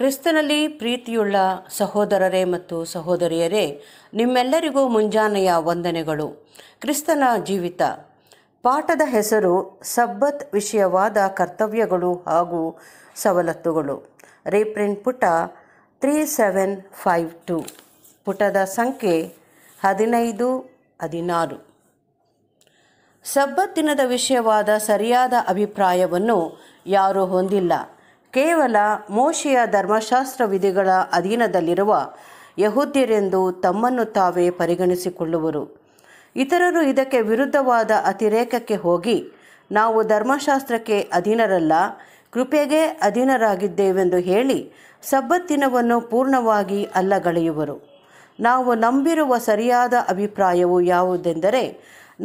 ಕ್ರಿಸ್ತನಲ್ಲಿ ಪ್ರೀತಿಯುಳ್ಳ ಸಹೋದರರೇ ಮತ್ತು ಸಹೋದರಿಯರೇ ನಿಮ್ಮೆಲ್ಲರಿಗೂ ಮುಂಜಾನೆಯ ವಂದನೆಗಳು ಕ್ರಿಸ್ತನ ಜೀವಿತ ಪಾಠದ ಹೆಸರು ಸಬ್ಬತ್ ವಿಷಯವಾದ ಕರ್ತವ್ಯಗಳು ಹಾಗೂ ಸವಲತ್ತುಗಳು ರೇಪ್ರಿಂಟ್ ಪುಟ ತ್ರೀ ಸೆವೆನ್ ಫೈವ್ ಟು ಪುಟದ ಸಂಖ್ಯೆ ಹದಿನೈದು ಹದಿನಾರು ಸಬ್ಬತ್ ದಿನದ ವಿಷಯವಾದ ಸರಿಯಾದ ಅಭಿಪ್ರಾಯವನ್ನು ಯಾರೂ ಹೊಂದಿಲ್ಲ ಕೇವಲ ಮೋಶೆಯ ಧರ್ಮಶಾಸ್ತ್ರ ವಿಧಿಗಳ ಅಧೀನದಲ್ಲಿರುವ ಯಹೂದ್ಯರೆಂದು ತಮ್ಮನ್ನು ತಾವೇ ಪರಿಗಣಿಸಿಕೊಳ್ಳುವರು ಇತರರು ಇದಕ್ಕೆ ವಿರುದ್ಧವಾದ ಅತಿರೇಕಕ್ಕೆ ಹೋಗಿ ನಾವು ಧರ್ಮಶಾಸ್ತ್ರಕ್ಕೆ ಅಧೀನರಲ್ಲ ಕೃಪೆಗೆ ಅಧೀನರಾಗಿದ್ದೇವೆಂದು ಹೇಳಿ ಸಬ್ಬತ್ತಿನವನ್ನು ಪೂರ್ಣವಾಗಿ ಅಲ್ಲಗಳೆಯುವರು ನಾವು ನಂಬಿರುವ ಸರಿಯಾದ ಅಭಿಪ್ರಾಯವು ಯಾವುದೆಂದರೆ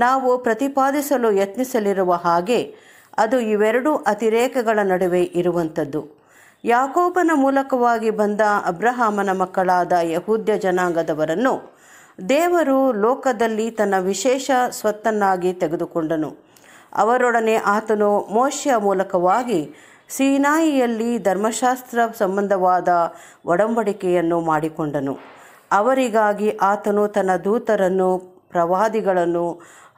ನಾವು ಪ್ರತಿಪಾದಿಸಲು ಯತ್ನಿಸಲಿರುವ ಹಾಗೆ ಅದು ಇವೆರಡೂ ಅತಿರೇಕಗಳ ನಡುವೆ ಇರುವಂಥದ್ದು ಯಾಕೋಬನ ಮೂಲಕವಾಗಿ ಬಂದ ಅಬ್ರಹಾಮನ ಮಕ್ಕಳಾದ ಯಹೂದ್ಯ ಜನಾಂಗದವರನ್ನು ದೇವರು ಲೋಕದಲ್ಲಿ ತನ್ನ ವಿಶೇಷ ಸ್ವತ್ತನ್ನಾಗಿ ತೆಗೆದುಕೊಂಡನು ಅವರೊಡನೆ ಆತನು ಮೋಶ್ಯ ಮೂಲಕವಾಗಿ ಸೀನಾಯಿಯಲ್ಲಿ ಧರ್ಮಶಾಸ್ತ್ರ ಸಂಬಂಧವಾದ ಒಡಂಬಡಿಕೆಯನ್ನು ಮಾಡಿಕೊಂಡನು ಅವರಿಗಾಗಿ ಆತನು ತನ್ನ ದೂತರನ್ನು ಪ್ರವಾದಿಗಳನ್ನು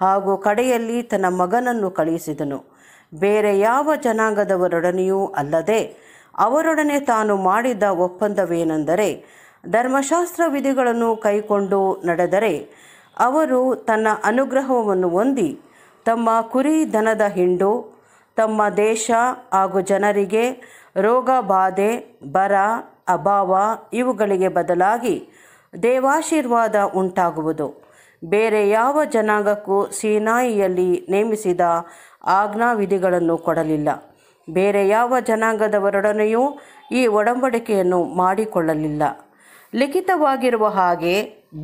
ಹಾಗೂ ಕಡೆಯಲ್ಲಿ ತನ್ನ ಮಗನನ್ನು ಕಳುಹಿಸಿದನು ಬೇರೆ ಯಾವ ಜನಾಂಗದವರೊಡನೆಯೂ ಅಲ್ಲದೆ ಅವರೊಡನೆ ತಾನು ಮಾಡಿದ ಒಪ್ಪಂದವೇನೆಂದರೆ ಧರ್ಮಶಾಸ್ತ್ರ ವಿಧಿಗಳನ್ನು ಕೈಕೊಂಡು ನಡೆದರೆ ಅವರು ತನ್ನ ಅನುಗ್ರಹವನ್ನು ಹೊಂದಿ ತಮ್ಮ ಕುರಿ ದನದ ಹಿಂಡು ತಮ್ಮ ದೇಶ ಹಾಗೂ ಜನರಿಗೆ ರೋಗ ಬಾಧೆ ಬರ ಅಭಾವ ಇವುಗಳಿಗೆ ಬದಲಾಗಿ ದೇವಾಶೀರ್ವಾದ ಉಂಟಾಗುವುದು ಬೇರೆ ಯಾವ ಜನಾಂಗಕ್ಕೂ ಸೀನಾಯಿಯಲ್ಲಿ ನೇಮಿಸಿದ ಆಜ್ಞಾವಿಧಿಗಳನ್ನು ಕೊಡಲಿಲ್ಲ ಬೇರೆ ಯಾವ ಜನಾಂಗದವರೊಡನೆಯೂ ಈ ಒಡಂಬಡಿಕೆಯನ್ನು ಮಾಡಿಕೊಳ್ಳಲಿಲ್ಲ ಲಿಖಿತವಾಗಿರುವ ಹಾಗೆ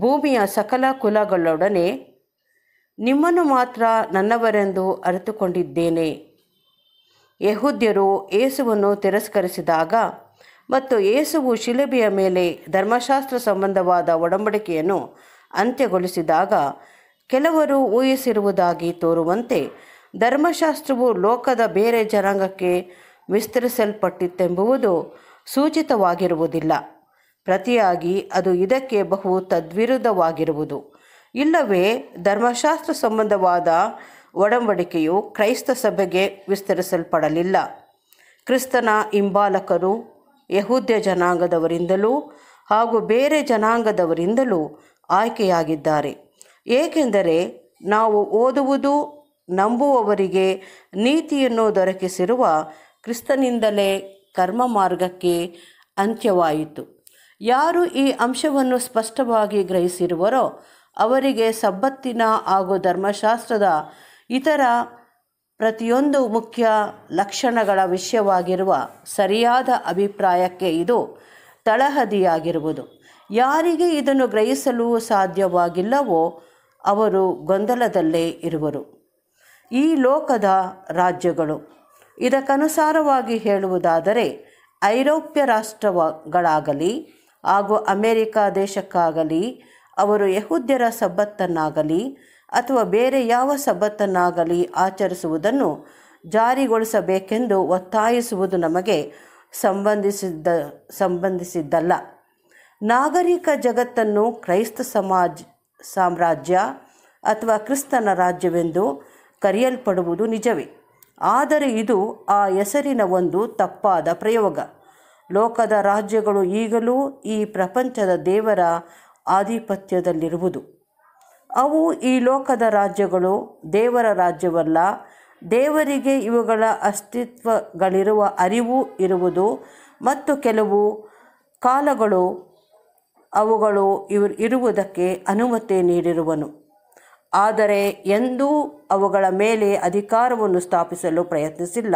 ಭೂಮಿಯ ಸಕಲ ಕುಲಗಳೊಡನೆ ನಿಮ್ಮನ್ನು ಮಾತ್ರ ನನ್ನವರೆಂದು ಅರಿತುಕೊಂಡಿದ್ದೇನೆ ಯಹುದ್ಯರು ಏಸುವನ್ನು ತಿರಸ್ಕರಿಸಿದಾಗ ಮತ್ತು ಏಸುವು ಶಿಲಬೆಯ ಮೇಲೆ ಧರ್ಮಶಾಸ್ತ್ರ ಸಂಬಂಧವಾದ ಒಡಂಬಡಿಕೆಯನ್ನು ಅಂತ್ಯಗೊಳಿಸಿದಾಗ ಕೆಲವರು ಊಹಿಸಿರುವುದಾಗಿ ತೋರುವಂತೆ ಧರ್ಮಶಾಸ್ತ್ರವು ಲೋಕದ ಬೇರೆ ಜನಾಂಗಕ್ಕೆ ವಿಸ್ತರಿಸಲ್ಪಟ್ಟಿತ್ತೆಂಬುವುದು ಸೂಚಿತವಾಗಿರುವುದಿಲ್ಲ ಪ್ರತಿಯಾಗಿ ಅದು ಇದಕ್ಕೆ ಬಹು ತದ್ವಿರುದ್ಧವಾಗಿರುವುದು ಇಲ್ಲವೇ ಧರ್ಮಶಾಸ್ತ್ರ ಸಂಬಂಧವಾದ ಒಡಂಬಡಿಕೆಯು ಕ್ರೈಸ್ತ ಸಭೆಗೆ ವಿಸ್ತರಿಸಲ್ಪಡಲಿಲ್ಲ ಕ್ರಿಸ್ತನ ಹಿಂಬಾಲಕರು ಯಹೂದ್ಯ ಜನಾಂಗದವರಿಂದಲೂ ಹಾಗೂ ಬೇರೆ ಜನಾಂಗದವರಿಂದಲೂ ಆಯ್ಕೆಯಾಗಿದ್ದಾರೆ ಏಕೆಂದರೆ ನಾವು ಓದುವುದು ನಂಬುವವರಿಗೆ ನೀತಿಯನ್ನು ದೊರಕಿಸಿರುವ ಕ್ರಿಸ್ತನಿಂದಲೇ ಕರ್ಮ ಮಾರ್ಗಕ್ಕೆ ಅಂತ್ಯವಾಯಿತು ಯಾರು ಈ ಅಂಶವನ್ನು ಸ್ಪಷ್ಟವಾಗಿ ಗ್ರಹಿಸಿರುವರೋ ಅವರಿಗೆ ಸಬ್ಬತ್ತಿನ ಹಾಗೂ ಧರ್ಮಶಾಸ್ತ್ರದ ಇತರ ಪ್ರತಿಯೊಂದು ಮುಖ್ಯ ಲಕ್ಷಣಗಳ ವಿಷಯವಾಗಿರುವ ಸರಿಯಾದ ಅಭಿಪ್ರಾಯಕ್ಕೆ ಇದು ತಳಹದಿಯಾಗಿರುವುದು ಯಾರಿಗೆ ಇದನ್ನು ಗ್ರಹಿಸಲು ಸಾಧ್ಯವಾಗಿಲ್ಲವೋ ಅವರು ಗೊಂದಲದಲ್ಲೇ ಇರುವರು ಈ ಲೋಕದ ರಾಜ್ಯಗಳು ಇದಕ್ಕನುಸಾರವಾಗಿ ಹೇಳುವುದಾದರೆ ಐರೋಪ್ಯ ರಾಷ್ಟ್ರಗಳಾಗಲಿ ಹಾಗೂ ಅಮೇರಿಕ ದೇಶಕ್ಕಾಗಲಿ ಅವರು ಯಹೂದ್ಯರ ಸಬ್ಬತ್ತನ್ನಾಗಲಿ ಅಥವಾ ಬೇರೆ ಯಾವ ಸಬ್ಬತ್ತನ್ನಾಗಲಿ ಆಚರಿಸುವುದನ್ನು ಜಾರಿಗೊಳಿಸಬೇಕೆಂದು ಒತ್ತಾಯಿಸುವುದು ನಮಗೆ ಸಂಬಂಧಿಸಿದ್ದ ಸಂಬಂಧಿಸಿದ್ದಲ್ಲ ನಾಗರಿಕ ಜಗತ್ತನ್ನು ಕ್ರೈಸ್ತ ಸಮಾಜ ಸಾಮ್ರಾಜ್ಯ ಅಥವಾ ಕ್ರಿಸ್ತನ ರಾಜ್ಯವೆಂದು ಕರೆಯಲ್ಪಡುವುದು ನಿಜವೇ ಆದರೆ ಇದು ಆ ಹೆಸರಿನ ಒಂದು ತಪ್ಪಾದ ಪ್ರಯೋಗ ಲೋಕದ ರಾಜ್ಯಗಳು ಈಗಲೂ ಈ ಪ್ರಪಂಚದ ದೇವರ ಆಧಿಪತ್ಯದಲ್ಲಿರುವುದು ಅವು ಈ ಲೋಕದ ರಾಜ್ಯಗಳು ದೇವರ ರಾಜ್ಯವಲ್ಲ ದೇವರಿಗೆ ಇವುಗಳ ಅಸ್ತಿತ್ವಗಳಿರುವ ಅರಿವು ಇರುವುದು ಮತ್ತು ಕೆಲವು ಕಾಲಗಳು ಅವುಗಳು ಇವ್ ಇರುವುದಕ್ಕೆ ಅನುಮತಿ ನೀಡಿರುವನು ಆದರೆ ಎಂದೂ ಅವುಗಳ ಮೇಲೆ ಅಧಿಕಾರವನ್ನು ಸ್ಥಾಪಿಸಲು ಪ್ರಯತ್ನಿಸಿಲ್ಲ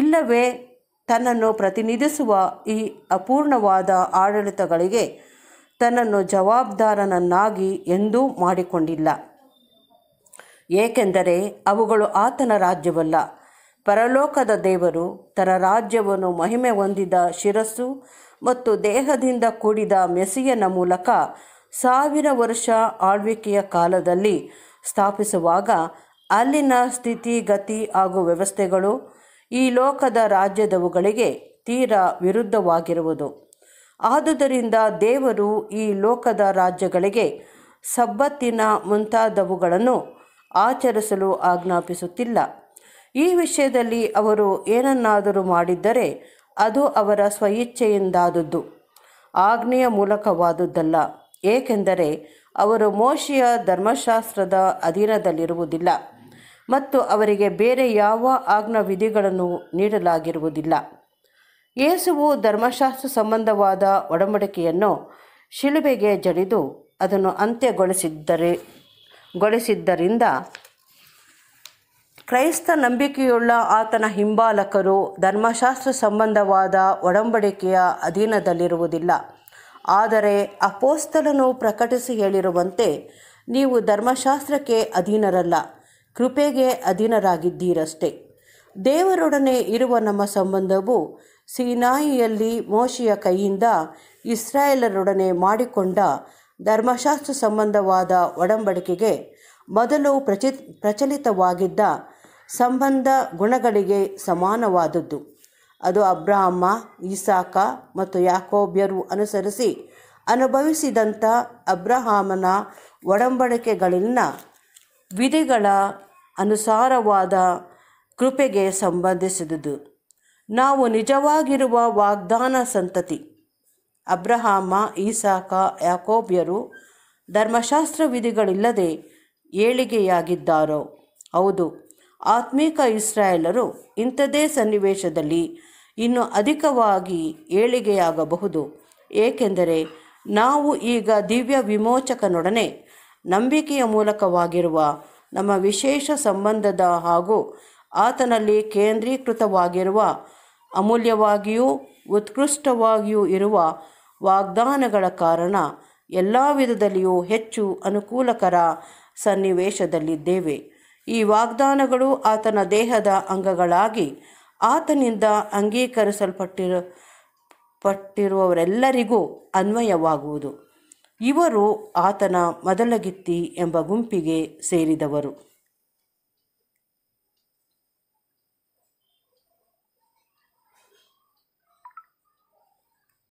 ಇಲ್ಲವೇ ತನ್ನನ್ನು ಪ್ರತಿನಿಧಿಸುವ ಈ ಅಪೂರ್ಣವಾದ ಆಡಳಿತಗಳಿಗೆ ತನ್ನನ್ನು ಜವಾಬ್ದಾರನನ್ನಾಗಿ ಎಂದೂ ಮಾಡಿಕೊಂಡಿಲ್ಲ ಏಕೆಂದರೆ ಅವುಗಳು ಆತನ ರಾಜ್ಯವಲ್ಲ ಪರಲೋಕದ ದೇವರು ತನ್ನ ರಾಜ್ಯವನ್ನು ಮಹಿಮೆ ಹೊಂದಿದ ಶಿರಸ್ಸು ಮತ್ತು ದೇಹದಿಂದ ಕೂಡಿದ ಮೆಸಿಯನ ಮೂಲಕ ಸಾವಿರ ವರ್ಷ ಆಳ್ವಿಕೆಯ ಕಾಲದಲ್ಲಿ ಸ್ಥಾಪಿಸುವಾಗ ಅಲ್ಲಿನ ಸ್ಥಿತಿಗತಿ ಹಾಗೂ ವ್ಯವಸ್ಥೆಗಳು ಈ ಲೋಕದ ರಾಜ್ಯದವುಗಳಿಗೆ ತೀರಾ ವಿರುದ್ಧವಾಗಿರುವುದು ಆದುದರಿಂದ ದೇವರು ಈ ಲೋಕದ ರಾಜ್ಯಗಳಿಗೆ ಸಬ್ಬತ್ತಿನ ಮುಂತಾದವುಗಳನ್ನು ಆಚರಿಸಲು ಆಜ್ಞಾಪಿಸುತ್ತಿಲ್ಲ ಈ ವಿಷಯದಲ್ಲಿ ಅವರು ಏನನ್ನಾದರೂ ಮಾಡಿದ್ದರೆ ಅದು ಅವರ ಸ್ವಇಚ್ಛೆಯಿಂದಾದದ್ದು ಆಜ್ಞೆಯ ಮೂಲಕವಾದುದಲ್ಲ ಏಕೆಂದರೆ ಅವರು ಮೋಶಿಯ ಧರ್ಮಶಾಸ್ತ್ರದ ಅಧೀನದಲ್ಲಿರುವುದಿಲ್ಲ ಮತ್ತು ಅವರಿಗೆ ಬೇರೆ ಯಾವ ವಿಧಿಗಳನ್ನು ನೀಡಲಾಗಿರುವುದಿಲ್ಲ ಯೇಸುವು ಧರ್ಮಶಾಸ್ತ್ರ ಸಂಬಂಧವಾದ ಒಡಂಬಡಿಕೆಯನ್ನು ಶಿಲುಬೆಗೆ ಜಡಿದು ಅದನ್ನು ಅಂತ್ಯಗೊಳಿಸಿದ್ದರೆ ಗೊಳಿಸಿದ್ದರಿಂದ ಕ್ರೈಸ್ತ ನಂಬಿಕೆಯುಳ್ಳ ಆತನ ಹಿಂಬಾಲಕರು ಧರ್ಮಶಾಸ್ತ್ರ ಸಂಬಂಧವಾದ ಒಡಂಬಡಿಕೆಯ ಅಧೀನದಲ್ಲಿರುವುದಿಲ್ಲ ಆದರೆ ಅಪೋಸ್ತಲನು ಪ್ರಕಟಿಸಿ ಹೇಳಿರುವಂತೆ ನೀವು ಧರ್ಮಶಾಸ್ತ್ರಕ್ಕೆ ಅಧೀನರಲ್ಲ ಕೃಪೆಗೆ ಅಧೀನರಾಗಿದ್ದೀರಷ್ಟೇ ದೇವರೊಡನೆ ಇರುವ ನಮ್ಮ ಸಂಬಂಧವು ಸಿನಾಯಿಯಲ್ಲಿ ಮೋಶಿಯ ಕೈಯಿಂದ ಇಸ್ರಾಯೇಲರೊಡನೆ ಮಾಡಿಕೊಂಡ ಧರ್ಮಶಾಸ್ತ್ರ ಸಂಬಂಧವಾದ ಒಡಂಬಡಿಕೆಗೆ ಮೊದಲು ಪ್ರಚಿತ್ ಪ್ರಚಲಿತವಾಗಿದ್ದ ಸಂಬಂಧ ಗುಣಗಳಿಗೆ ಸಮಾನವಾದದ್ದು ಅದು ಅಬ್ರಾಹ್ಮ ಇಸಾಕ ಮತ್ತು ಯಾಕೋಬ್ಯರು ಅನುಸರಿಸಿ ಅನುಭವಿಸಿದಂಥ ಅಬ್ರಹಾಮನ ಒಡಂಬಡಿಕೆಗಳಲ್ಲಿನ ವಿಧಿಗಳ ಅನುಸಾರವಾದ ಕೃಪೆಗೆ ಸಂಬಂಧಿಸಿದುದು ನಾವು ನಿಜವಾಗಿರುವ ವಾಗ್ದಾನ ಸಂತತಿ ಅಬ್ರಹಾಮ ಈಸಾಕ ಯಾಕೋಬ್ಯರು ಧರ್ಮಶಾಸ್ತ್ರ ವಿಧಿಗಳಿಲ್ಲದೆ ಏಳಿಗೆಯಾಗಿದ್ದಾರೋ ಹೌದು ಆತ್ಮೀಕ ಇಸ್ರಾಯೇಲರು ಇಂಥದೇ ಸನ್ನಿವೇಶದಲ್ಲಿ ಇನ್ನು ಅಧಿಕವಾಗಿ ಏಳಿಗೆಯಾಗಬಹುದು ಏಕೆಂದರೆ ನಾವು ಈಗ ದಿವ್ಯ ವಿಮೋಚಕನೊಡನೆ ನಂಬಿಕೆಯ ಮೂಲಕವಾಗಿರುವ ನಮ್ಮ ವಿಶೇಷ ಸಂಬಂಧದ ಹಾಗೂ ಆತನಲ್ಲಿ ಕೇಂದ್ರೀಕೃತವಾಗಿರುವ ಅಮೂಲ್ಯವಾಗಿಯೂ ಉತ್ಕೃಷ್ಟವಾಗಿಯೂ ಇರುವ ವಾಗ್ದಾನಗಳ ಕಾರಣ ಎಲ್ಲ ವಿಧದಲ್ಲಿಯೂ ಹೆಚ್ಚು ಅನುಕೂಲಕರ ಸನ್ನಿವೇಶದಲ್ಲಿದ್ದೇವೆ ಈ ವಾಗ್ದಾನಗಳು ಆತನ ದೇಹದ ಅಂಗಗಳಾಗಿ ಆತನಿಂದ ಅಂಗೀಕರಿಸಲ್ಪಟ್ಟಿರ ಪಟ್ಟಿರುವವರೆಲ್ಲರಿಗೂ ಅನ್ವಯವಾಗುವುದು ಇವರು ಆತನ ಮೊದಲಗಿತ್ತಿ ಎಂಬ ಗುಂಪಿಗೆ ಸೇರಿದವರು